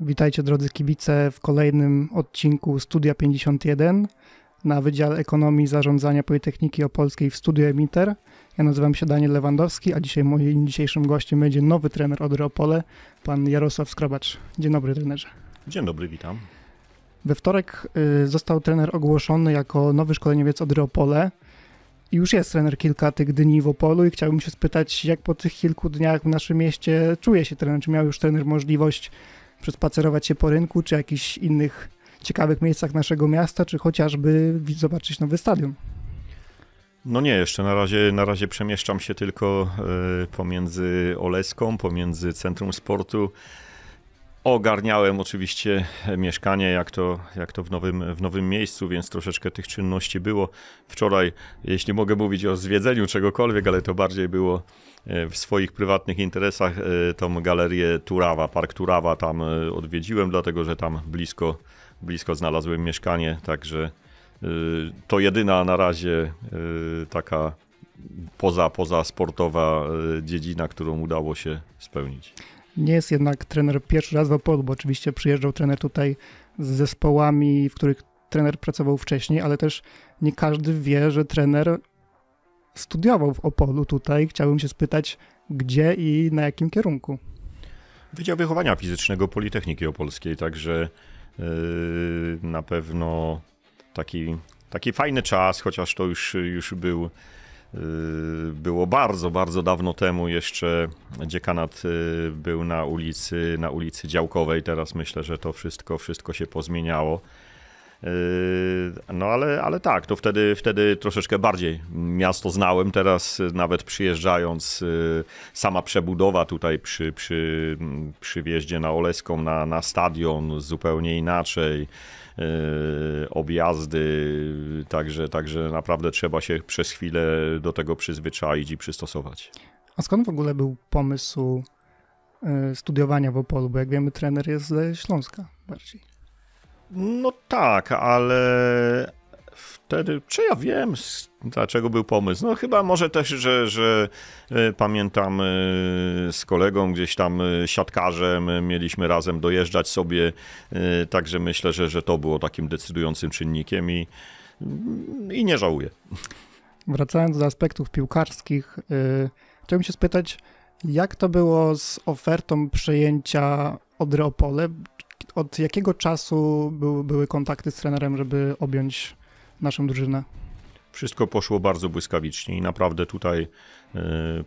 Witajcie drodzy kibice w kolejnym odcinku Studia 51 na Wydziale Ekonomii Zarządzania Politechniki Opolskiej w Studio Emiter. Ja nazywam się Daniel Lewandowski, a dzisiaj moim dzisiejszym gościem będzie nowy trener Odry Opole, pan Jarosław Skrobacz. Dzień dobry trenerze. Dzień dobry, witam. We wtorek y, został trener ogłoszony jako nowy szkoleniowiec Odry Opole. Już jest trener kilka tych dni w Opolu i chciałbym się spytać, jak po tych kilku dniach w naszym mieście czuje się trener? Czy miał już trener możliwość przespacerować się po rynku, czy jakichś innych ciekawych miejscach naszego miasta, czy chociażby zobaczyć nowy stadion. No nie, jeszcze na razie, na razie przemieszczam się tylko e, pomiędzy Oleską, pomiędzy Centrum Sportu. Ogarniałem oczywiście e, mieszkanie, jak to, jak to w, nowym, w nowym miejscu, więc troszeczkę tych czynności było. Wczoraj, jeśli mogę mówić o zwiedzeniu czegokolwiek, ale to bardziej było E, w swoich prywatnych interesach e, tą galerię Turawa, Park Turawa tam e, odwiedziłem, dlatego że tam blisko, blisko znalazłem mieszkanie, także to jedyna na razie taka poza, poza sportowa dziedzina, którą udało się spełnić. Nie jest jednak trener pierwszy raz w Opolu, bo oczywiście przyjeżdżał trener tutaj z zespołami, w których trener pracował wcześniej, ale też nie każdy wie, że trener studiował w Opolu tutaj. Chciałbym się spytać, gdzie i na jakim kierunku? Wydział Wychowania Fizycznego Politechniki Opolskiej, także yy, na pewno taki, taki fajny czas, chociaż to już, już był, yy, było bardzo, bardzo dawno temu jeszcze dziekanat yy, był na ulicy, na ulicy Działkowej, teraz myślę, że to wszystko, wszystko się pozmieniało. Yy, no ale, ale tak, to wtedy, wtedy troszeczkę bardziej miasto znałem. Teraz nawet przyjeżdżając, yy, sama przebudowa tutaj przy, przy, przy wjeździe na Oleską, na, na stadion zupełnie inaczej. Yy, objazdy, także, także naprawdę trzeba się przez chwilę do tego przyzwyczaić i przystosować. A skąd w ogóle był pomysł studiowania w Opolu? Bo jak wiemy, trener jest ze Śląska bardziej. No tak, ale wtedy, czy ja wiem, dlaczego był pomysł? No chyba może też, że, że e, pamiętam e, z kolegą gdzieś tam e, siatkarzem, mieliśmy razem dojeżdżać sobie, także myślę, że, że to było takim decydującym czynnikiem i, i nie żałuję. Wracając do aspektów piłkarskich, chciałbym się spytać, jak to było z ofertą przejęcia Odreopole? od jakiego czasu był, były kontakty z trenerem, żeby objąć naszą drużynę? Wszystko poszło bardzo błyskawicznie i naprawdę tutaj y,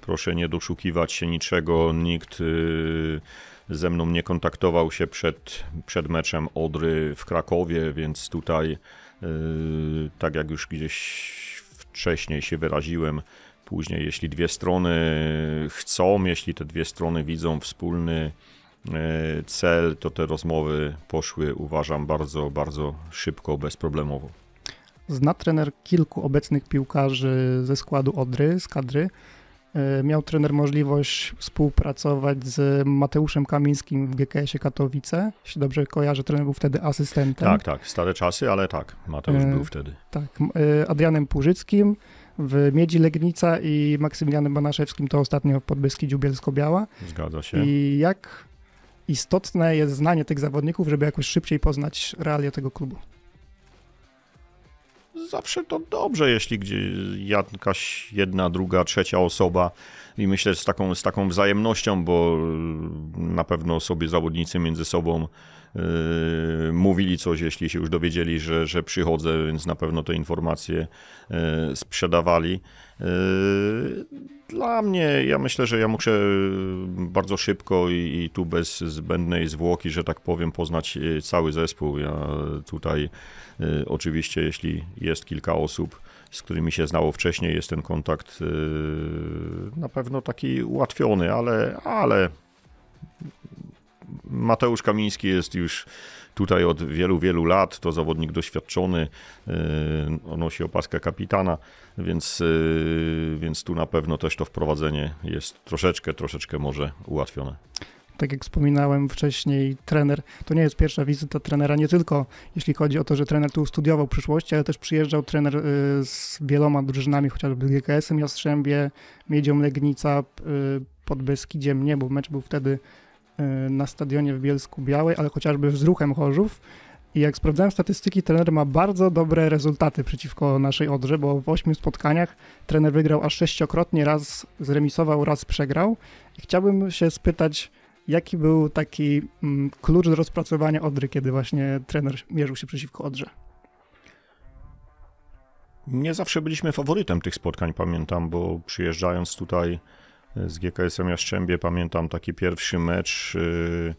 proszę nie doszukiwać się niczego. Nikt y, ze mną nie kontaktował się przed, przed meczem Odry w Krakowie, więc tutaj, y, tak jak już gdzieś wcześniej się wyraziłem, później jeśli dwie strony chcą, jeśli te dwie strony widzą wspólny E, cel, to te rozmowy poszły, uważam, bardzo, bardzo szybko, bezproblemowo. Zna trener kilku obecnych piłkarzy ze składu Odry, z kadry. E, miał trener możliwość współpracować z Mateuszem Kamińskim w GKS-ie Katowice. Jeśli dobrze kojarzę, trener był wtedy asystentem. Tak, tak, stare czasy, ale tak, Mateusz e, był wtedy. Tak, Adrianem Pużyckim w Miedzi Legnica i Maksymilianem Banaszewskim, to ostatnio w Podbyski Dziubielsko-Biała. Zgadza się. I jak istotne jest znanie tych zawodników, żeby jakoś szybciej poznać realia tego klubu. Zawsze to dobrze, jeśli gdzieś jakaś jedna, druga, trzecia osoba i myślę z taką, z taką wzajemnością, bo y, na pewno sobie zawodnicy między sobą yy, mówili coś, jeśli się już dowiedzieli, że, że przychodzę, więc na pewno te informacje yy, sprzedawali. Yy, dla mnie, ja myślę, że ja muszę yy, bardzo szybko i, i, tu bez zbędnej zwłoki, że tak powiem, poznać yy, cały zespół. Ja tutaj oczywiście, jeśli jest kilka osób, z którymi się znało wcześniej, jest ten kontakt na pewno taki ułatwiony, ale, ale Mateusz Kamiński jest już tutaj od wielu, wielu lat, to zawodnik doświadczony, e, nosi opaskę kapitana, więc, e, więc tu na pewno też to wprowadzenie jest troszeczkę, troszeczkę może ułatwione tak jak wspominałem wcześniej, trener to nie jest pierwsza wizyta trenera, nie tylko jeśli chodzi o to, że trener tu studiował przyszłość, ale też przyjeżdżał trener e, z wieloma drużynami, chociażby GKS-em Jastrzębie, Miedzią Legnica, Podbeskidziem, nie, bo mecz był wtedy Y, na stadionie w Bielsku Białej, ale chociażby z ruchem Chorzów. I jak sprawdzałem statystyki, trener ma bardzo dobre rezultaty przeciwko naszej Odrze, bo w ośmiu spotkaniach trener wygrał aż sześciokrotnie, raz zremisował, raz przegrał. I chciałbym się spytać, jaki był taki mm, klucz do rozpracowania Odry, kiedy właśnie trener mierzył się przeciwko Odrze? Nie zawsze byliśmy faworytem tych spotkań, pamiętam, bo przyjeżdżając tutaj z GKS-em Jaszczębie. Pamiętam taki pierwszy mecz. Y,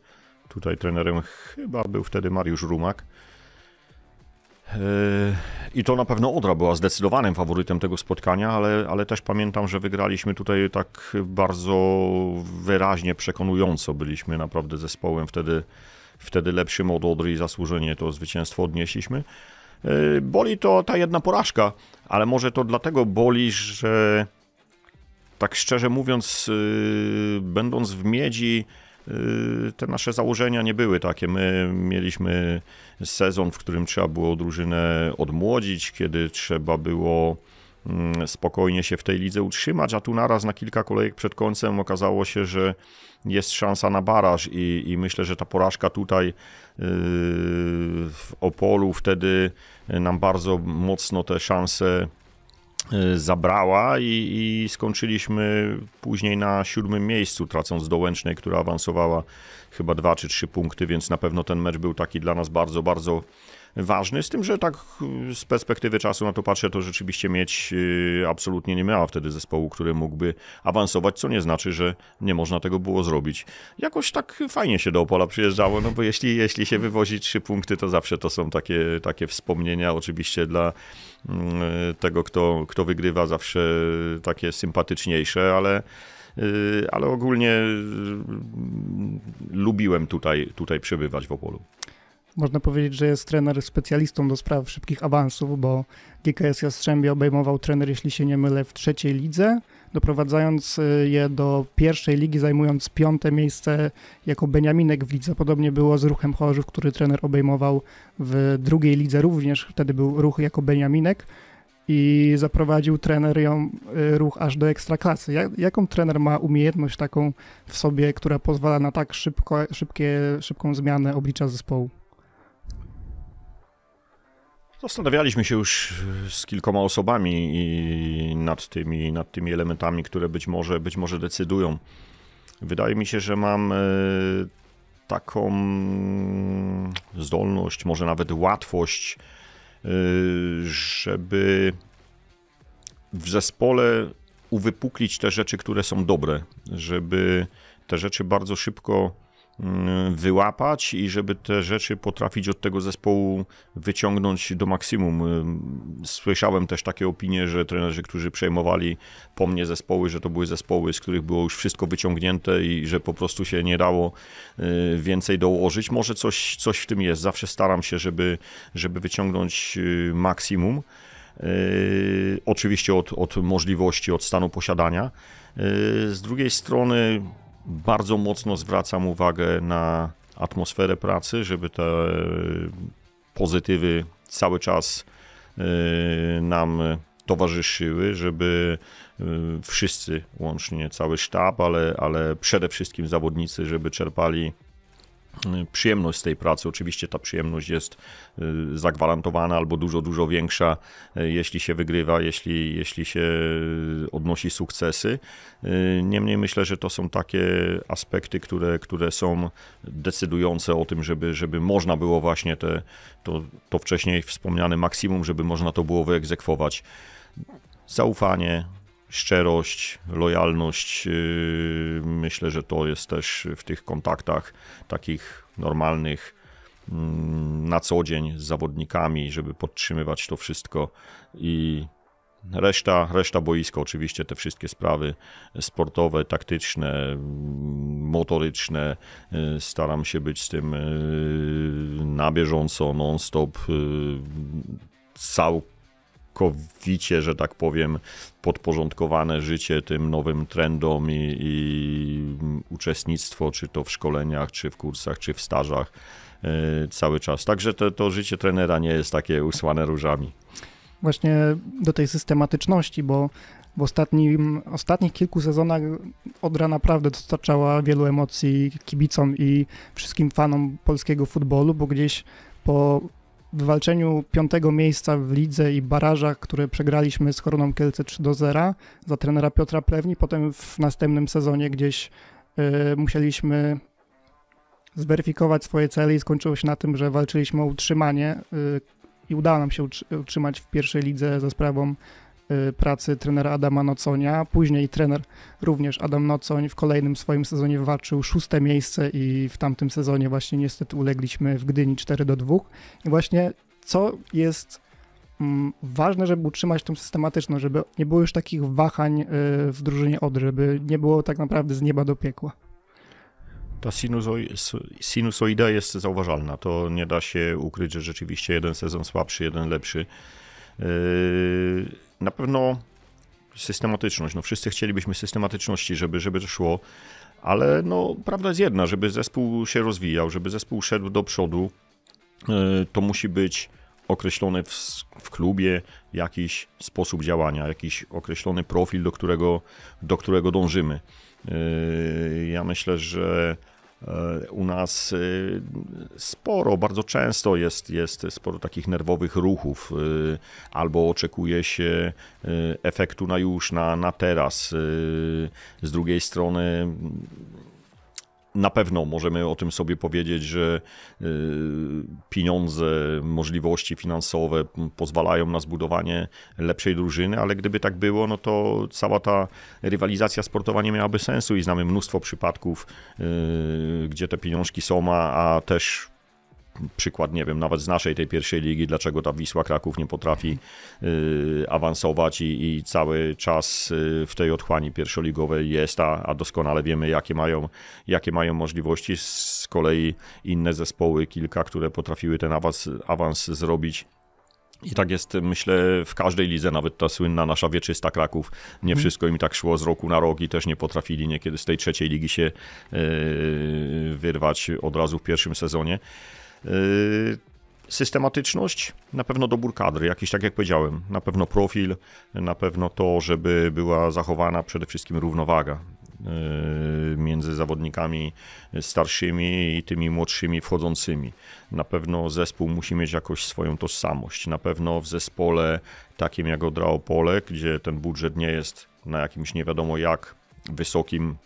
tutaj trenerem chyba był wtedy Mariusz Rumak. Y, I to na pewno Odra była zdecydowanym faworytem tego spotkania, ale, ale też pamiętam, że wygraliśmy tutaj tak bardzo wyraźnie, przekonująco. Byliśmy naprawdę zespołem wtedy, wtedy lepszym od Odry i zasłużenie to zwycięstwo odnieśliśmy. Y, boli to ta jedna porażka, ale może to dlatego boli, że tak szczerze mówiąc, y, będąc w miedzi, y, te nasze założenia nie były takie. My mieliśmy sezon, w którym trzeba było drużynę odmłodzić, kiedy trzeba było mm, spokojnie się w tej lidze utrzymać, a tu naraz na kilka kolejek przed końcem okazało się, że jest szansa na baraż i, i myślę, że ta porażka tutaj y, w Opolu wtedy nam bardzo mocno te szanse Y, zabrała i, i, skończyliśmy później na siódmym miejscu, tracąc dołącznej, która awansowała chyba dwa czy trzy punkty, więc na pewno ten mecz był taki dla nas bardzo, bardzo ważny, z tym, że tak y, z perspektywy czasu na to patrzę, to rzeczywiście mieć y, absolutnie nie miała wtedy zespołu, który mógłby awansować, co nie znaczy, że nie można tego było zrobić. Jakoś tak fajnie się do Opola przyjeżdżało, no bo jeśli, jeśli się wywozi trzy punkty, to zawsze to są takie, takie wspomnienia oczywiście dla mm, tego, kto, kto wygrywa, zawsze takie sympatyczniejsze, ale y, ale ogólnie lubiłem tutaj, tutaj przebywać w Opolu można powiedzieć, że jest trener specjalistą do spraw szybkich awansów, bo GKS Jastrzębie obejmował trener, jeśli się nie mylę, w trzeciej lidze, doprowadzając y, je do pierwszej ligi, zajmując piąte miejsce jako Beniaminek w lidze. Podobnie było z Ruchem Chorzów, który trener obejmował w drugiej lidze, również wtedy był Ruch jako Beniaminek i zaprowadził trener ją y, ruch aż do ekstraklasy. jaką trener ma umiejętność taką w sobie, która pozwala na tak szybko, szybkie, szybką zmianę oblicza zespołu? Zastanawialiśmy się już e, z kilkoma osobami i nad tymi, nad tymi elementami, które być może, być może decydują. Wydaje mi się, że mam e, taką zdolność, może nawet łatwość, e, żeby w zespole uwypuklić te rzeczy, które są dobre, żeby te rzeczy bardzo szybko Y, wyłapać i żeby te rzeczy potrafić od tego zespołu wyciągnąć do maksimum. Y, słyszałem też takie opinie, że trenerzy, którzy przejmowali po mnie zespoły, że to były zespoły, z których było już wszystko wyciągnięte i że po prostu się nie dało y, więcej dołożyć. Może coś, coś w tym jest. Zawsze staram się, żeby, żeby wyciągnąć maksimum. Oczywiście od, od możliwości, od stanu posiadania. Z drugiej strony bardzo mocno zwracam uwagę na atmosferę pracy, żeby te e, pozytywy cały czas e, nam towarzyszyły, żeby e, wszyscy łącznie, cały sztab, ale, ale przede wszystkim zawodnicy, żeby czerpali Y, przyjemność z tej pracy. Oczywiście ta przyjemność jest y, zagwarantowana albo dużo, dużo większa, y, jeśli się wygrywa, jeśli, jeśli się odnosi sukcesy. Niemniej myślę, że to są takie aspekty, które, które są decydujące o tym, żeby, żeby można było właśnie te, to, to wcześniej wspomniane maksimum, żeby można to było wyegzekwować. Zaufanie, szczerość, lojalność. Y, myślę, że to jest też w tych kontaktach takich normalnych mm, na co dzień z zawodnikami, żeby podtrzymywać to wszystko i reszta, reszta boiska, oczywiście te wszystkie sprawy sportowe, taktyczne, mm, motoryczne. Y, staram się być z tym y, na bieżąco, non-stop, całkowicie całkowicie, że tak powiem, podporządkowane życie tym nowym trendom i, i uczestnictwo, czy to w szkoleniach, czy w kursach, czy w stażach e, cały czas. Także to, to życie trenera nie jest takie usłane różami. Właśnie do tej systematyczności, bo w ostatnim, ostatnich kilku sezonach Odra naprawdę dostarczała wielu emocji kibicom i wszystkim fanom polskiego futbolu, bo gdzieś po w walczeniu piątego miejsca w lidze i barażach, które przegraliśmy z Koroną Kielce 3 do 0 za trenera Piotra Plewni, potem w następnym sezonie gdzieś e, musieliśmy zweryfikować swoje cele i skończyło się na tym, że walczyliśmy o utrzymanie e, i udało nam się utrzymać w pierwszej lidze za sprawą Y, pracy trenera Adama Noconia. Później trener również Adam Nocoń w kolejnym swoim sezonie walczył szóste miejsce i w tamtym sezonie właśnie niestety ulegliśmy w Gdyni 4 do 2. I właśnie co jest mm, ważne, żeby utrzymać tą systematyczność, żeby nie było już takich wahań y, w drużynie Odry, żeby nie było tak naprawdę z nieba do piekła. Ta sinusoida jest zauważalna. To nie da się ukryć, że rzeczywiście jeden sezon słabszy, jeden lepszy. Y, na pewno systematyczność. No wszyscy chcielibyśmy systematyczności, żeby, żeby to szło, ale no, prawda jest jedna, żeby zespół się rozwijał, żeby zespół szedł do przodu, e, to musi być określony w, w klubie jakiś sposób działania, jakiś określony profil, do którego, do którego dążymy. E, ja myślę, że E, u nas e, sporo, bardzo często jest, jest sporo takich nerwowych ruchów, e, albo oczekuje się efektu na już, na, na teraz. Z drugiej strony na pewno możemy o tym sobie powiedzieć, że y, pieniądze, możliwości finansowe pozwalają na zbudowanie lepszej drużyny, ale gdyby tak było, no to cała ta rywalizacja sportowa nie miałaby sensu i znamy mnóstwo przypadków, y, gdzie te pieniążki są, a też przykład, nie wiem, nawet z naszej tej pierwszej ligi, dlaczego ta Wisła Kraków nie potrafi y, awansować i, i, cały czas y, w tej otchłani pierwszoligowej jest, a, a doskonale wiemy, jakie mają, jakie mają możliwości. Z kolei inne zespoły, kilka, które potrafiły ten awans, awans zrobić, i tak jest, myślę, w każdej lidze, nawet ta słynna nasza wieczysta Kraków. Nie mhm. wszystko im tak szło z roku na rok i też nie potrafili niekiedy z tej trzeciej ligi się y, wyrwać od razu w pierwszym sezonie. Yy, systematyczność, na pewno dobór kadry, jakiś tak jak powiedziałem, na pewno profil, na pewno to, żeby była zachowana przede wszystkim równowaga yy, między zawodnikami starszymi i tymi młodszymi wchodzącymi. Na pewno zespół musi mieć jakoś swoją tożsamość. Na pewno w zespole takim jak Odrao Pole, gdzie ten budżet nie jest na jakimś nie wiadomo jak wysokim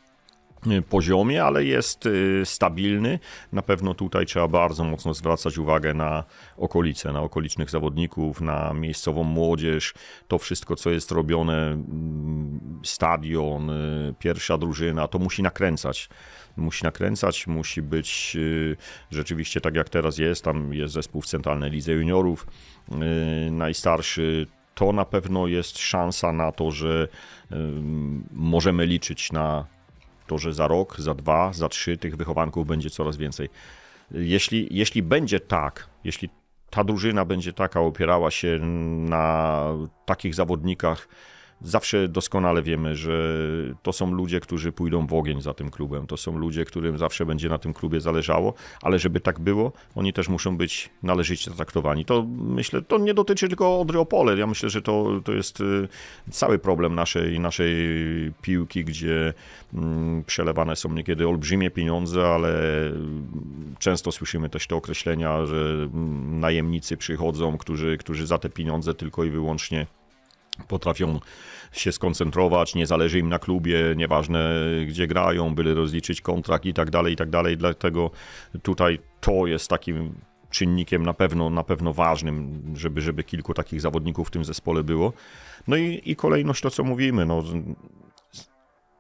Y, poziomie, ale jest y, stabilny. Na pewno tutaj trzeba bardzo mocno zwracać uwagę na okolice, na okolicznych zawodników, na miejscową młodzież, to wszystko, co jest robione, mm, stadion, y, pierwsza drużyna, to musi nakręcać musi nakręcać, musi być rzeczywiście tak jak teraz jest, tam jest zespół w centralnej lidze juniorów, najstarszy, to na pewno jest szansa na to, że możemy liczyć na to, że za rok, za dwa, za trzy tych wychowanków będzie coraz więcej. Jeśli, jeśli będzie tak, jeśli ta drużyna będzie taka, opierała się na takich zawodnikach, zawsze doskonale wiemy, że to są ludzie, którzy pójdą w ogień za tym klubem. To są ludzie, którym zawsze będzie na tym klubie zależało, ale żeby tak było, oni też muszą być należycie traktowani. To myślę, to nie dotyczy tylko Odry Opole. Ja myślę, że to, to jest y, cały problem naszej, naszej piłki, gdzie mm, przelewane są niekiedy olbrzymie pieniądze, ale mm, często słyszymy też te określenia, że mm, najemnicy przychodzą, którzy, którzy za te pieniądze tylko i wyłącznie potrafią się skoncentrować, nie zależy im na klubie, nieważne gdzie grają, byle rozliczyć kontrakt i tak dalej, i tak dalej. Dlatego tutaj to jest takim czynnikiem na pewno, na pewno ważnym, żeby, żeby kilku takich zawodników w tym zespole było. No i, i kolejność to, co mówimy, no,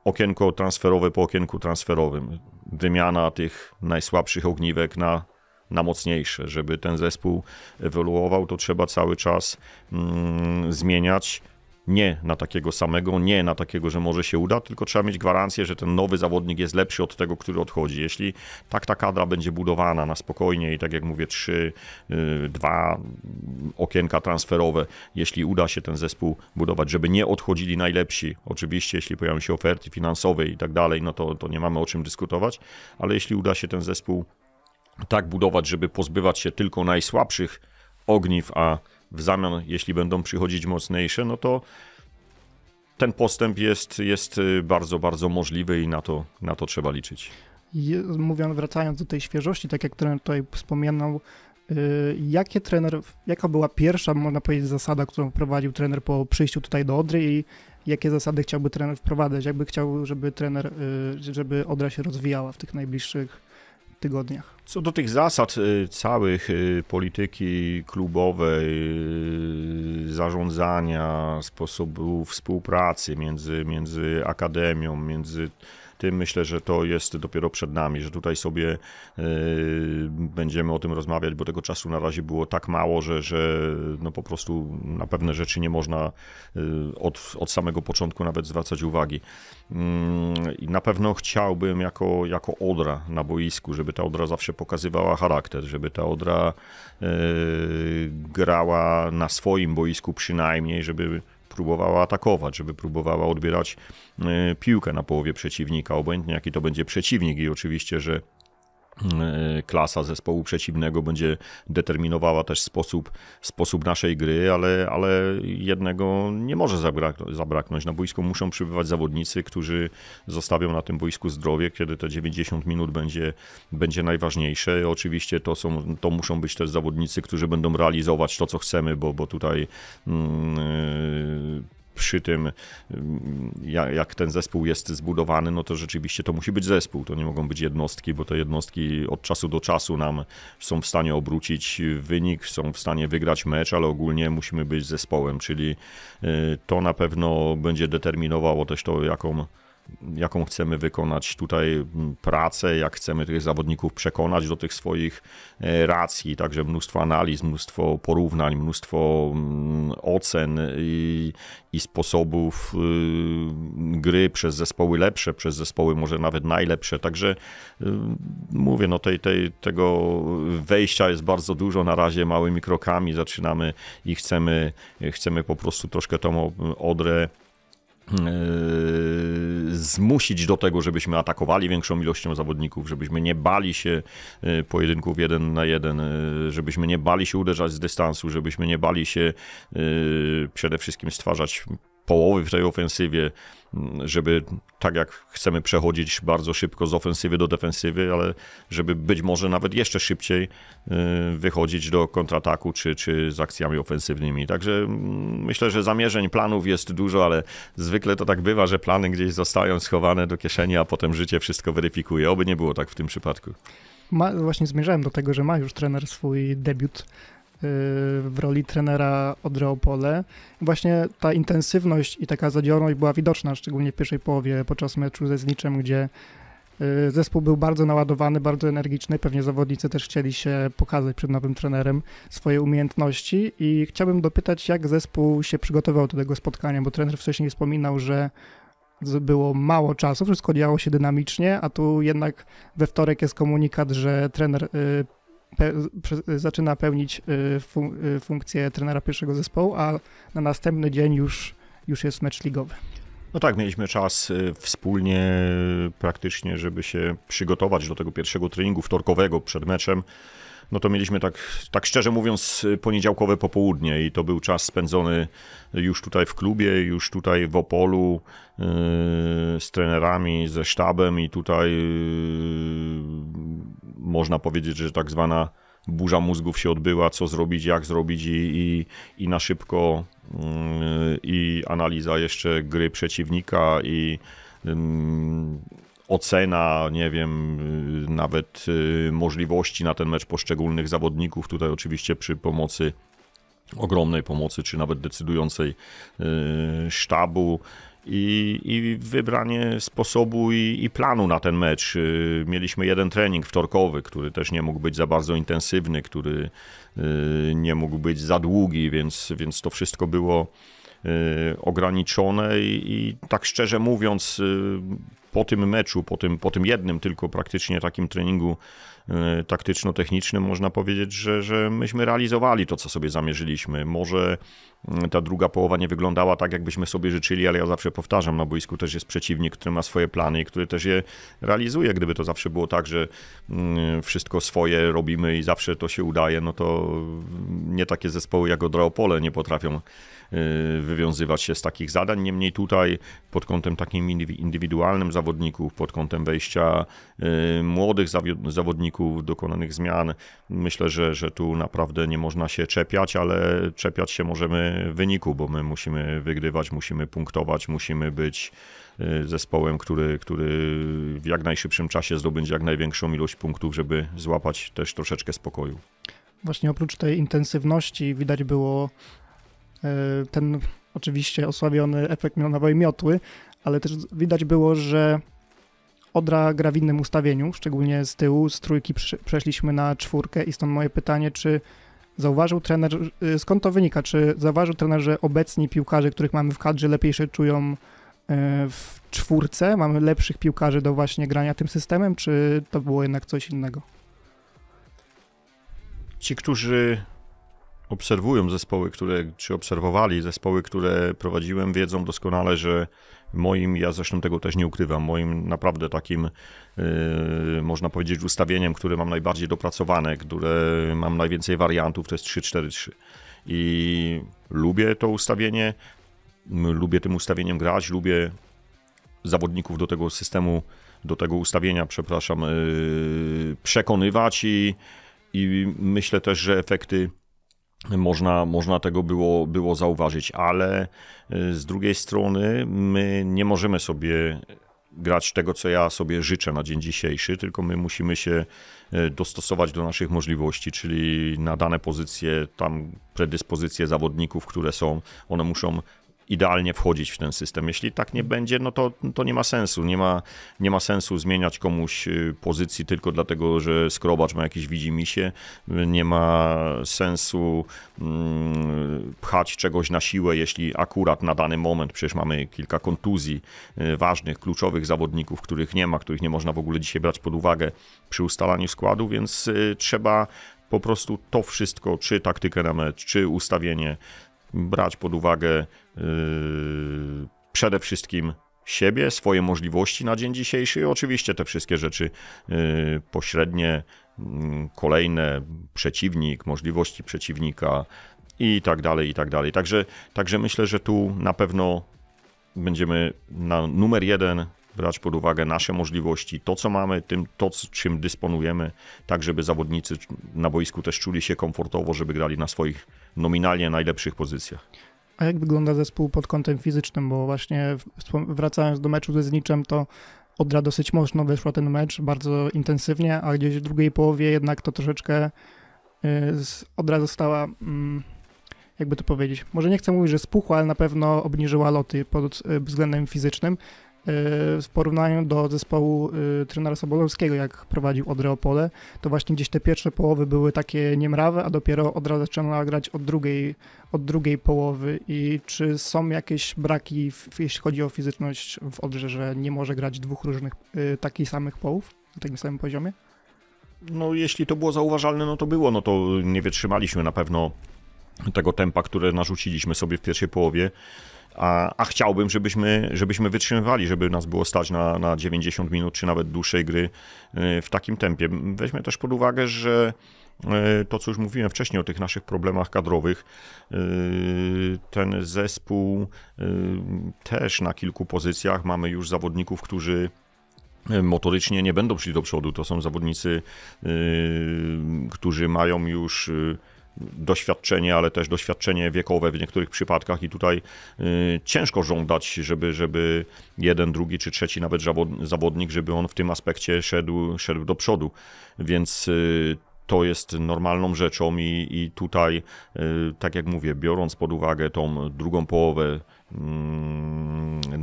okienko transferowe po okienku transferowym. Wymiana tych najsłabszych ogniwek na na mocniejsze. Żeby ten zespół ewoluował, to trzeba cały czas mm, zmieniać nie na takiego samego, nie na takiego, że może się uda, tylko trzeba mieć gwarancję, że ten nowy zawodnik jest lepszy od tego, który odchodzi. Jeśli tak ta kadra będzie budowana na spokojnie i tak jak mówię, trzy, y, dwa okienka transferowe, jeśli uda się ten zespół budować, żeby nie odchodzili najlepsi, oczywiście jeśli pojawią się oferty finansowe i tak dalej, no to, to nie mamy o czym dyskutować, ale jeśli uda się ten zespół tak budować, żeby pozbywać się tylko najsłabszych ogniw, a w zamian, jeśli będą przychodzić mocniejsze, no to ten postęp jest, jest y, bardzo, bardzo możliwy i na to, na to trzeba liczyć. Mówiąc, wracając do tej świeżości, tak jak trener tutaj wspominał, y, jakie trener, jaka była pierwsza, można powiedzieć, zasada, którą wprowadził trener po przyjściu tutaj do Odry i jakie zasady chciałby trener wprowadzać, jakby chciał, żeby trener, y, żeby Odra się rozwijała w tych najbliższych tygodniach. Co do tych zasad y, całych y, polityki klubowej, y, zarządzania, sposobu współpracy między, między akademią, między tym myślę, że to jest dopiero przed nami, że tutaj sobie e, będziemy o tym rozmawiać, bo tego czasu na razie było tak mało, że, że no po prostu na pewne rzeczy nie można e, od, od samego początku nawet zwracać uwagi. Mm, I na pewno chciałbym jako, jako odra na boisku, żeby ta odra zawsze pokazywała charakter, żeby ta odra e, grała na swoim boisku przynajmniej, żeby próbowała atakować, żeby próbowała odbierać e, piłkę na połowie przeciwnika, obojętnie jaki to będzie przeciwnik i oczywiście, że E, klasa zespołu przeciwnego będzie determinowała też sposób, sposób naszej gry, ale, ale jednego nie może zabraknąć. Na boisku muszą przybywać zawodnicy, którzy zostawią na tym boisku zdrowie, kiedy te 90 minut będzie, będzie najważniejsze. Oczywiście to, są, to muszą być też zawodnicy, którzy będą realizować to, co chcemy, bo, bo tutaj yy, przy tym, mm, jak, ten zespół jest zbudowany, no to rzeczywiście to musi być zespół. To nie mogą być jednostki, bo te jednostki od czasu do czasu nam są w stanie obrócić wynik, są w stanie wygrać mecz, ale ogólnie musimy być zespołem, czyli y, to na pewno będzie determinowało też to, jaką jaką chcemy wykonać tutaj mm, pracę, jak chcemy tych zawodników przekonać do tych swoich e, racji, także mnóstwo analiz, mnóstwo porównań, mnóstwo mm, ocen i, i sposobów y, gry przez zespoły lepsze, przez zespoły może nawet najlepsze, także y, mówię, no tej, tej, tego wejścia jest bardzo dużo, na razie małymi krokami zaczynamy i chcemy, chcemy po prostu troszkę tą odrę E, zmusić do tego, żebyśmy atakowali większą ilością zawodników, żebyśmy nie bali się e, pojedynków jeden na jeden, e, żebyśmy nie bali się uderzać z dystansu, żebyśmy nie bali się przede wszystkim stwarzać połowy w tej ofensywie, mm, żeby tak jak chcemy przechodzić bardzo szybko z ofensywy do defensywy, ale żeby być może nawet jeszcze szybciej y, wychodzić do kontrataku czy, czy z akcjami ofensywnymi. Także mm, myślę, że zamierzeń, planów jest dużo, ale zwykle to tak bywa, że plany gdzieś zostają schowane do kieszeni, a potem życie wszystko weryfikuje. Oby nie było tak w tym przypadku. Ma, właśnie zmierzałem do tego, że ma już trener swój debiut Y, w roli trenera Odreo Pole. Właśnie ta intensywność i taka zadziorność była widoczna, szczególnie w pierwszej połowie podczas meczu ze Zniczem, gdzie y, Zespół był bardzo naładowany, bardzo energiczny. Pewnie zawodnicy też chcieli się pokazać przed nowym trenerem swoje umiejętności. I chciałbym dopytać, jak zespół się przygotował do tego spotkania, bo trener wcześniej wspominał, że było mało czasu, wszystko działo się dynamicznie, a tu jednak we wtorek jest komunikat, że trener y, pe, zaczyna pełnić y, fun, y, funkcję trenera pierwszego zespołu, a na następny dzień już, już jest mecz ligowy. No tak, mieliśmy czas y, wspólnie praktycznie, żeby się przygotować do tego pierwszego treningu wtorkowego przed meczem no to mieliśmy tak, tak szczerze mówiąc poniedziałkowe popołudnie i to był czas spędzony już tutaj w klubie, już tutaj w Opolu yy, z trenerami, ze sztabem i tutaj yy, można powiedzieć, że tak zwana burza mózgów się odbyła, co zrobić, jak zrobić i, i, i na szybko yy, i analiza jeszcze gry przeciwnika i ocena, nie wiem, y, nawet y, możliwości na ten mecz poszczególnych zawodników. Tutaj oczywiście przy pomocy ogromnej pomocy, czy nawet decydującej y, sztabu. I, i, wybranie sposobu i, i, planu na ten mecz. Mieliśmy jeden trening wtorkowy, który też nie mógł być za bardzo intensywny, który nie mógł być za długi, więc, więc to wszystko było ograniczone i, i tak szczerze mówiąc po tym meczu, po tym, po tym jednym tylko praktycznie takim treningu y, taktyczno-technicznym można powiedzieć, że, że myśmy realizowali to, co sobie zamierzyliśmy. Może y, ta druga połowa nie wyglądała tak, jakbyśmy sobie życzyli, ale ja zawsze powtarzam, na boisku też jest przeciwnik, który ma swoje plany i który też je realizuje. Gdyby to zawsze było tak, że y, wszystko swoje robimy i zawsze to się udaje, no to nie takie zespoły jak Odra Opole nie potrafią Y, wywiązywać się z takich zadań. Niemniej tutaj pod kątem takim indywidualnym zawodników, pod kątem wejścia y, młodych zawodników, dokonanych zmian, myślę, że, że tu naprawdę nie można się czepiać, ale czepiać się możemy wyniku, bo my musimy wygrywać, musimy punktować, musimy być y, zespołem, który, który w jak najszybszym czasie zdobędzie jak największą ilość punktów, żeby złapać też troszeczkę spokoju. Właśnie oprócz tej intensywności widać było E, ten oczywiście osłabiony efekt mionowej miotły, ale też widać było, że Odra gra w innym ustawieniu, szczególnie z tyłu, z trójki przeszliśmy na czwórkę i stąd moje pytanie, czy zauważył trener, y, skąd to wynika, czy zauważył trener, że obecni piłkarze, których mamy w kadrze lepiej się czują y, w czwórce, mamy lepszych piłkarzy do właśnie grania tym systemem, czy to było jednak coś innego? Ci, którzy obserwują zespoły, które, czy obserwowali zespoły, które prowadziłem, wiedzą doskonale, że moim, ja zresztą tego też nie ukrywam, moim naprawdę takim, yy, można powiedzieć, ustawieniem, które mam najbardziej dopracowane, które mam najwięcej wariantów, to jest 3-4-3. I lubię to ustawienie, lubię tym ustawieniem grać, lubię zawodników do tego systemu, do tego ustawienia, przepraszam, yy, przekonywać i, i myślę też, że efekty można, można tego było, było zauważyć, ale e, z drugiej strony my nie możemy sobie grać tego, co ja sobie życzę na dzień dzisiejszy, tylko my musimy się e, dostosować do naszych możliwości, czyli na dane pozycje, tam predyspozycje zawodników, które są, one muszą idealnie wchodzić w ten system. Jeśli tak nie mm. będzie, no to, to nie ma sensu. Nie ma, nie ma sensu zmieniać komuś y, pozycji tylko dlatego, że skrobacz ma jakieś widzimisię. Nie ma sensu mm, pchać czegoś na siłę, jeśli akurat na dany moment przecież mamy kilka kontuzji y, ważnych, kluczowych zawodników, których nie ma, których nie można w ogóle dzisiaj brać pod uwagę przy ustalaniu składu, więc y, trzeba po prostu to wszystko, czy taktykę na mecz, czy ustawienie brać pod uwagę y, przede wszystkim siebie, swoje możliwości na dzień dzisiejszy i oczywiście te wszystkie rzeczy y, pośrednie, mm, kolejne, przeciwnik, możliwości przeciwnika i tak dalej, i tak dalej. Także, także myślę, że tu na pewno będziemy na numer jeden brać pod uwagę nasze możliwości, to co mamy, tym, to czym dysponujemy, tak żeby zawodnicy na boisku też czuli się komfortowo, żeby grali na swoich nominalnie najlepszych pozycjach. A jak wygląda zespół pod kątem fizycznym? Bo właśnie wracając do meczu ze Zniczem, to Odra dosyć mocno weszła ten mecz, bardzo intensywnie, a gdzieś w drugiej połowie jednak to troszeczkę y, Odra została, mm, jakby to powiedzieć, może nie chcę mówić, że spuchła, ale na pewno obniżyła loty pod y, względem fizycznym. E, w porównaniu do zespołu e, trenera Sobolowskiego, jak prowadził Odrę Opole, to właśnie gdzieś te pierwsze połowy były takie niemrawe, a dopiero Odra zaczęła grać od drugiej, od drugiej połowy. I czy są jakieś braki, w, jeśli chodzi o fizyczność w Odrze, że nie może grać dwóch różnych e, takich samych połów na takim samym poziomie? No, jeśli to było zauważalne, no to było, no to nie wytrzymaliśmy na pewno tego tempa, które narzuciliśmy sobie w pierwszej połowie a, a, chciałbym, żebyśmy, żebyśmy wytrzymywali, żeby nas było stać na, na 90 minut czy nawet dłuższej gry y, w takim tempie. Weźmy też pod uwagę, że y, to, co już mówiłem wcześniej o tych naszych problemach kadrowych, y, ten zespół też na kilku pozycjach mamy już zawodników, którzy motorycznie nie będą szli do przodu. To są zawodnicy, którzy mają już doświadczenie, ale też doświadczenie wiekowe w niektórych przypadkach i tutaj y, ciężko żądać, żeby, żeby jeden, drugi czy trzeci nawet zawodnik, żeby on w tym aspekcie szedł, szedł do przodu, więc y, to jest normalną rzeczą i, i tutaj, y, tak jak mówię, biorąc pod uwagę tą drugą połowę, mm,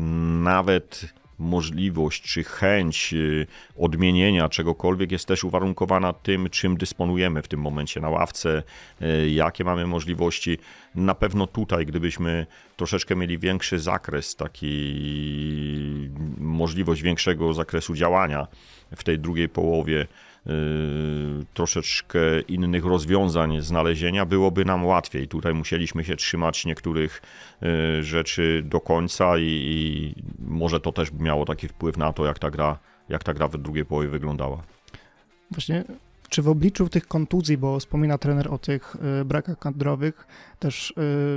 nawet możliwość czy chęć y, odmienienia czegokolwiek jest też uwarunkowana tym, czym dysponujemy w tym momencie na ławce, y, jakie mamy możliwości. Na pewno tutaj, gdybyśmy troszeczkę mieli większy zakres, taki możliwość większego zakresu działania w tej drugiej połowie, y, troszeczkę innych rozwiązań znalezienia, byłoby nam łatwiej. Tutaj musieliśmy się trzymać niektórych rzeczy do końca i, i może to też miało taki wpływ na to, jak ta gra, jak ta gra w drugiej połowie wyglądała. Właśnie czy w obliczu tych kontuzji, bo wspomina trener o tych y, brakach kadrowych, też y,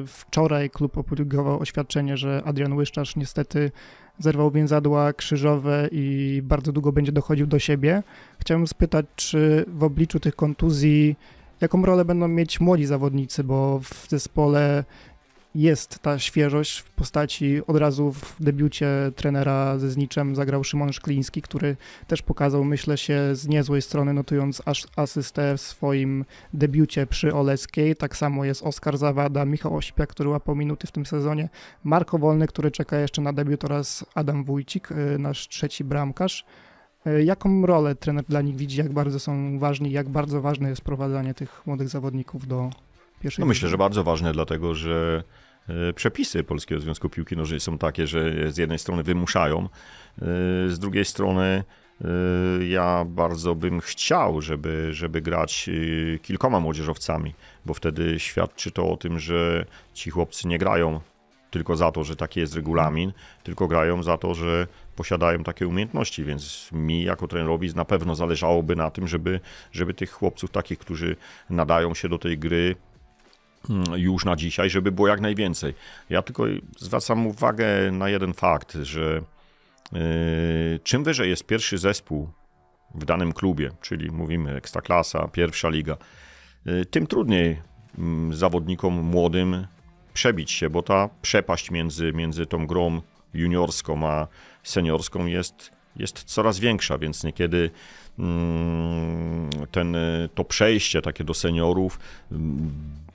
wczoraj klub opublikował oświadczenie, że Adrian Łyszczarz niestety zerwał więzadła krzyżowe i bardzo długo będzie dochodził do siebie. Chciałem spytać, czy w obliczu tych kontuzji jaką rolę będą mieć młodzi zawodnicy, bo w zespole jest ta świeżość w postaci od razu w debiucie trenera ze Zniczem zagrał Szymon Szkliński, który też pokazał, myślę się, z niezłej strony, notując aż asystę w swoim debiucie przy Oleskiej. Tak samo jest Oskar Zawada, Michał Osipiak, który łapał minuty w tym sezonie, Marko Wolny, który czeka jeszcze na debiut oraz Adam Wójcik, y, nasz trzeci bramkarz. Y, jaką rolę trener dla nich widzi, jak bardzo są ważni, jak bardzo ważne jest prowadzenie tych młodych zawodników do pierwszej? no myślę, że bardzo ważne, dlatego że E, przepisy Polskiego Związku Piłki Nożnej są takie, że z jednej strony wymuszają, e, z drugiej strony e, ja bardzo bym chciał, żeby, żeby grać kilkoma młodzieżowcami, bo wtedy świadczy to o tym, że ci chłopcy nie grają tylko za to, że taki jest regulamin, tylko grają za to, że posiadają takie umiejętności, więc mi jako trenerowi na pewno zależałoby na tym, żeby, żeby tych chłopców takich, którzy nadają się do tej gry, Mm, już na dzisiaj, żeby było jak najwięcej. Ja tylko zwracam uwagę na jeden fakt, że y, czym wyżej jest pierwszy zespół w danym klubie, czyli mówimy ekstraklasa, pierwsza liga, y, tym trudniej mm, zawodnikom młodym przebić się, bo ta przepaść między, między tą grą juniorską a seniorską jest, jest coraz większa, więc niekiedy mm, ten, to przejście takie do seniorów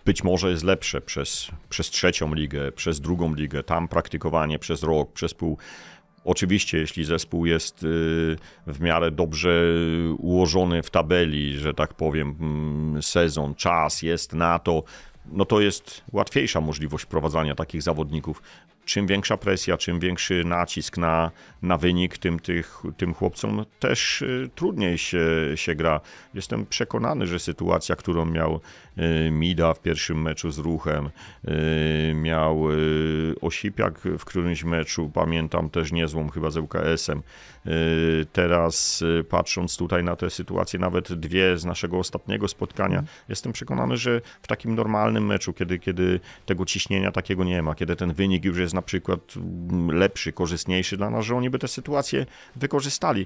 być może jest lepsze przez, przez trzecią ligę, przez drugą ligę, tam praktykowanie przez rok, przez pół. Oczywiście, jeśli zespół jest y, w miarę dobrze y, ułożony w tabeli, że tak powiem, mm, sezon, czas jest na to, no to jest łatwiejsza możliwość wprowadzania takich zawodników czym większa presja, czym większy nacisk na, na wynik, tym, tych, tym chłopcom no też y, trudniej się, się gra. Jestem przekonany, że sytuacja, którą miał y, Mida w pierwszym meczu z ruchem, y, miał Osipiak w którymś meczu, pamiętam też niezłą chyba z UKS-em. Teraz patrząc tutaj na tę sytuację, nawet dwie z naszego ostatniego spotkania, mhm. jestem przekonany, że w takim normalnym meczu, kiedy, kiedy tego ciśnienia takiego nie ma, kiedy ten wynik już jest na przykład mm, lepszy, korzystniejszy dla nas, że oni by te sytuacje wykorzystali.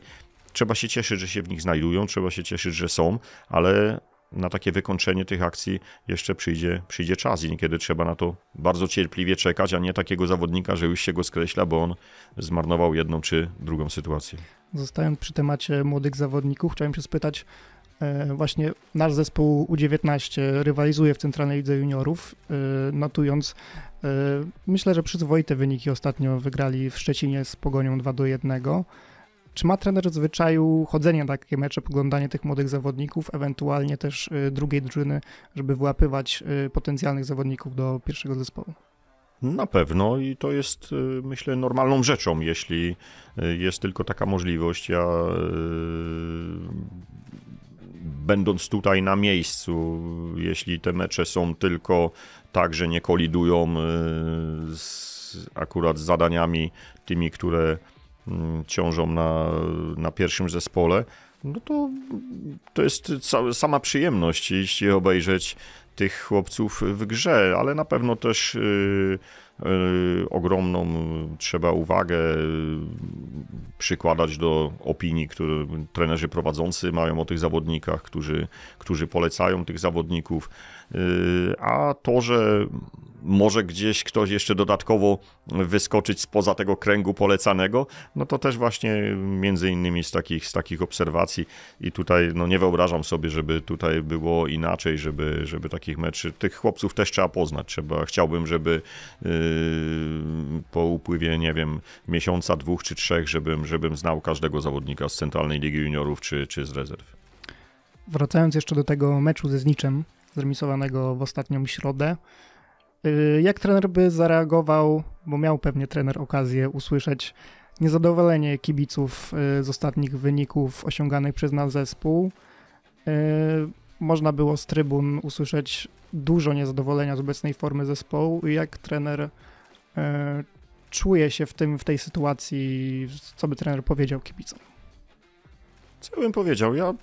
Trzeba się cieszyć, że się w nich znajdują, trzeba się cieszyć, że są, ale na takie wykończenie tych akcji jeszcze przyjdzie, przyjdzie czas i niekiedy trzeba na to bardzo cierpliwie czekać, a nie takiego zawodnika, że już się go skreśla, bo on zmarnował jedną czy drugą sytuację. Zostając przy temacie młodych zawodników, chciałem się spytać, E, właśnie nasz zespół U19 rywalizuje w Centralnej Lidze Juniorów, e, notując e, myślę, że przyzwoite wyniki ostatnio wygrali w Szczecinie z Pogonią 2 do 1. Czy ma trener w zwyczaju chodzenie na takie mecze, poglądanie tych młodych zawodników, ewentualnie też drugiej drużyny, żeby wyłapywać potencjalnych zawodników do pierwszego zespołu? Na pewno i to jest, myślę, normalną rzeczą, jeśli jest tylko taka możliwość. Ja będąc tutaj na miejscu, jeśli te mecze są tylko tak, że nie kolidują y, z, akurat z zadaniami tymi, które mm, ciążą na, na pierwszym zespole, no to to jest sama przyjemność, jeśli obejrzeć tych chłopców w grze, ale na pewno też y, E, ogromną trzeba uwagę e, przykładać do opinii, które trenerzy prowadzący mają o tych zawodnikach, którzy, którzy polecają tych zawodników. E, a to, że może gdzieś ktoś jeszcze dodatkowo wyskoczyć spoza tego kręgu polecanego, no to też właśnie między innymi z takich, z takich obserwacji i tutaj no nie wyobrażam sobie, żeby tutaj było inaczej, żeby, żeby takich meczy, tych chłopców też trzeba poznać, trzeba, chciałbym, żeby yy, po upływie, nie wiem, miesiąca, dwóch czy trzech, żebym, żebym znał każdego zawodnika z Centralnej Ligi Juniorów czy, czy z rezerw. Wracając jeszcze do tego meczu ze Zniczem, zremisowanego w ostatnią środę, Y, jak trener by zareagował, bo miał pewnie trener okazję usłyszeć niezadowolenie kibiców y, z ostatnich wyników osiąganych przez nasz zespół. Y, można było z trybun usłyszeć dużo niezadowolenia z obecnej formy zespołu. Jak trener czuje się w, tym, w tej sytuacji? Co by trener powiedział kibicom? Co bym powiedział? Ja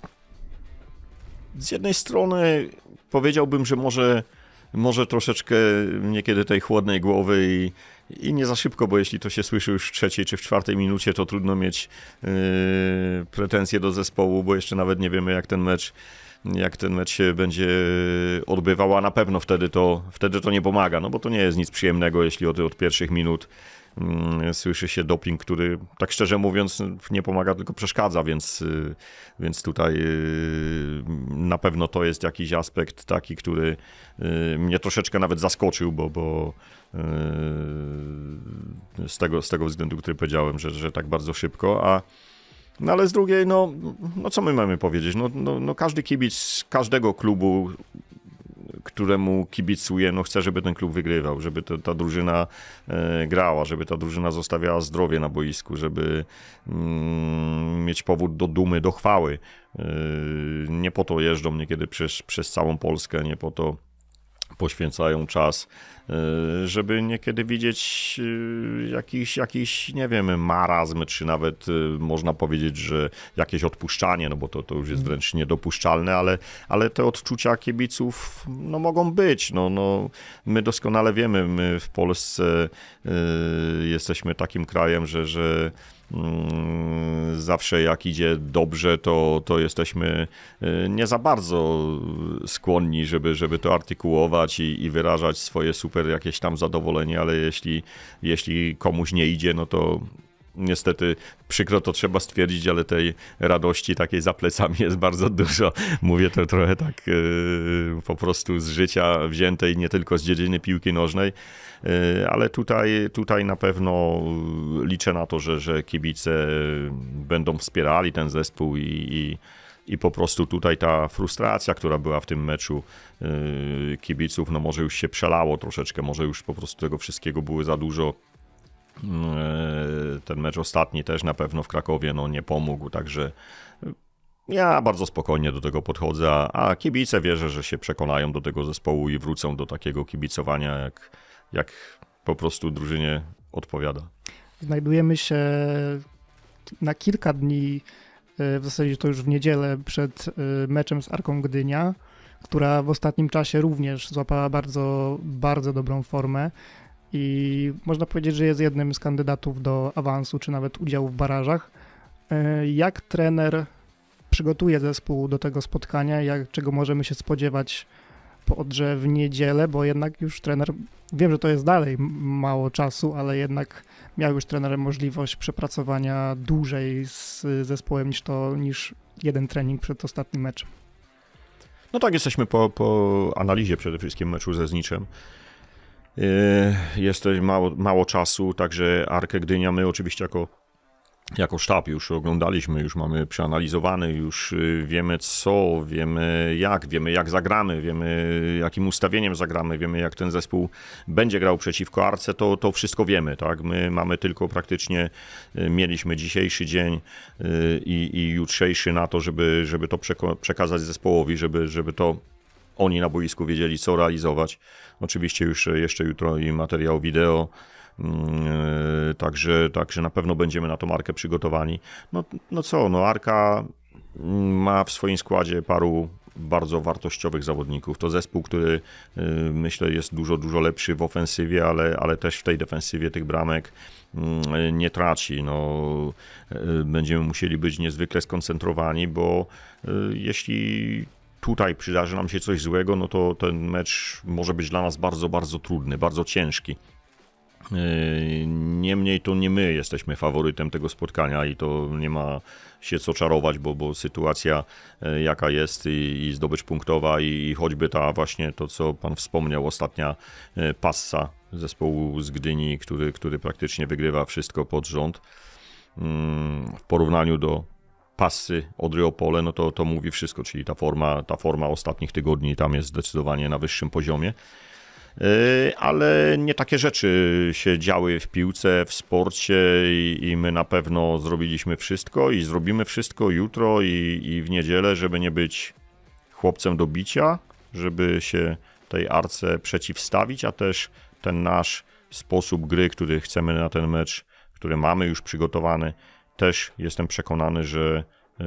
z jednej strony powiedziałbym, że może może troszeczkę niekiedy tej chłodnej głowy i, i nie za szybko, bo jeśli to się słyszy już w trzeciej czy w czwartej minucie, to trudno mieć yy, pretensje do zespołu, bo jeszcze nawet nie wiemy, jak ten mecz jak ten mecz się będzie yy, odbywał, a na pewno wtedy to, wtedy to nie pomaga, no bo to nie jest nic przyjemnego, jeśli od, od pierwszych minut Mm, słyszy się doping, który tak szczerze mówiąc nie pomaga, tylko przeszkadza, więc, y, więc tutaj y, na pewno to jest jakiś aspekt taki, który y, mnie troszeczkę nawet zaskoczył, bo, bo z, tego, z tego względu, który powiedziałem, że, że tak bardzo szybko, a no ale z drugiej, no, no co my mamy powiedzieć? No, no, no każdy kibic z każdego klubu któremu kibicuję, no chcę, żeby ten klub wygrywał, żeby to, ta drużyna e, grała, żeby ta drużyna zostawiała zdrowie na boisku, żeby mm, mieć powód do dumy, do chwały. E, nie po to jeżdżą niekiedy przez, przez całą Polskę, nie po to poświęcają czas, y, żeby niekiedy widzieć y, jakiś, jakiś, nie wiem, marazm, czy nawet y, można powiedzieć, że jakieś odpuszczanie, no bo to, to już jest mm. wręcz niedopuszczalne, ale, ale te odczucia kibiców no, mogą być. No, no, my doskonale wiemy, my w Polsce jesteśmy takim krajem, że, że Mm, zawsze jak idzie dobrze, to, to jesteśmy y, nie za bardzo skłonni, żeby, żeby to artykułować i, i wyrażać swoje super jakieś tam zadowolenie, ale jeśli, jeśli komuś nie idzie, no to niestety przykro to trzeba stwierdzić, ale tej radości takiej za plecami jest bardzo dużo. Mówię to trochę tak y, po prostu z życia wziętej, nie tylko z dziedziny piłki nożnej, y, ale tutaj, tutaj na pewno y, liczę na to, że, że kibice będą wspierali ten zespół i, i i po prostu tutaj ta frustracja, która była w tym meczu kibiców, no może już się przelało troszeczkę, może już po prostu tego wszystkiego było za dużo E, ten mecz ostatni też na pewno w Krakowie no, nie pomógł, także ja bardzo spokojnie do tego podchodzę, a kibice wierzę, że się przekonają do tego zespołu i wrócą do takiego kibicowania, jak, jak po prostu drużynie odpowiada. Znajdujemy się na kilka dni, e, w zasadzie to już w niedzielę, przed e, meczem z Arką Gdynia, która w ostatnim czasie również złapała bardzo, bardzo dobrą formę i można powiedzieć, że jest jednym z kandydatów do awansu czy nawet udziału w barażach. E, jak trener przygotuje zespół do tego spotkania, jak, czego możemy się spodziewać po Odrze w niedzielę, bo jednak już trener, wiem, że to jest dalej mało czasu, ale jednak miał już trener możliwość przepracowania dłużej z zespołem niż to, niż jeden trening przed ostatnim meczem. No tak, jesteśmy po, po analizie przede wszystkim meczu ze Zniczem. E, Jest mało, mało czasu, także Arkę Gdynia my oczywiście jako jako sztab już oglądaliśmy, już mamy przeanalizowany, już y, wiemy co, wiemy jak, wiemy jak zagramy, wiemy jakim ustawieniem zagramy, wiemy jak ten zespół będzie grał przeciwko Arce, to, to wszystko wiemy, tak? My mamy tylko praktycznie, y, mieliśmy dzisiejszy dzień y, i, i jutrzejszy na to, żeby, żeby to przekazać zespołowi, żeby, żeby to oni na boisku wiedzieli, co realizować. Oczywiście już e, jeszcze jutro i materiał wideo. Mm, e, także, także na pewno będziemy na tą arkę przygotowani. No, no co, no arka mm, ma w swoim składzie paru bardzo wartościowych zawodników. To zespół, który e, myślę jest dużo, dużo lepszy w ofensywie, ale, ale też w tej defensywie tych bramek mm, nie traci. No, będziemy musieli być niezwykle skoncentrowani, bo jeśli tutaj przydarzy nam się coś złego, no to ten mecz może być dla nas bardzo, bardzo trudny, bardzo ciężki. Yy, niemniej to nie my jesteśmy faworytem tego spotkania i to nie ma się co czarować, bo, bo sytuacja yy, jaka jest i, i zdobycz punktowa i, i, choćby ta właśnie to, co pan wspomniał, ostatnia yy, passa zespołu z Gdyni, który, który praktycznie wygrywa wszystko pod rząd w porównaniu do pasy Odryopole, no to, to mówi wszystko, czyli ta forma, ta forma ostatnich tygodni tam jest zdecydowanie na wyższym poziomie. E, ale nie takie rzeczy się działy w piłce, w sporcie i, i my na pewno zrobiliśmy wszystko i zrobimy wszystko jutro i, i w niedzielę, żeby nie być chłopcem do bicia, żeby się tej arce przeciwstawić, a też ten nasz sposób gry, który chcemy na ten mecz, który mamy już przygotowany, też jestem przekonany, że e,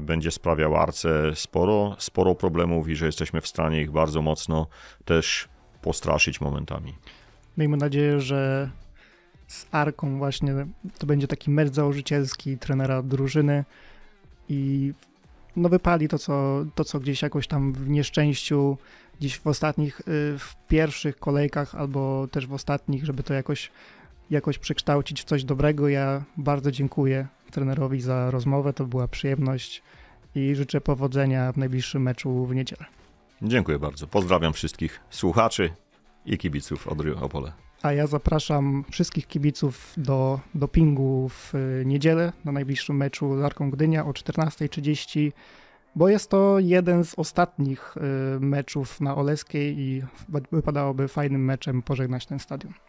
będzie sprawiał Arce sporo, sporo problemów i że jesteśmy w stanie ich bardzo mocno też postraszyć momentami. Miejmy nadzieję, że z Arką właśnie to będzie taki mecz założycielski trenera drużyny i no wypali to co, to, co gdzieś jakoś tam w nieszczęściu, gdzieś w ostatnich, y, w pierwszych kolejkach albo też w ostatnich, żeby to jakoś jakoś przekształcić w coś dobrego. Ja bardzo dziękuję trenerowi za rozmowę, to była przyjemność i życzę powodzenia w najbliższym meczu w niedzielę. Dziękuję bardzo. Pozdrawiam wszystkich słuchaczy i kibiców Odry Opole. A ja zapraszam wszystkich kibiców do dopingu w y, niedzielę na najbliższym meczu z Arką Gdynia o 14.30, bo jest to jeden z ostatnich y, meczów na Oleskiej i wypadałoby fajnym meczem pożegnać ten stadion.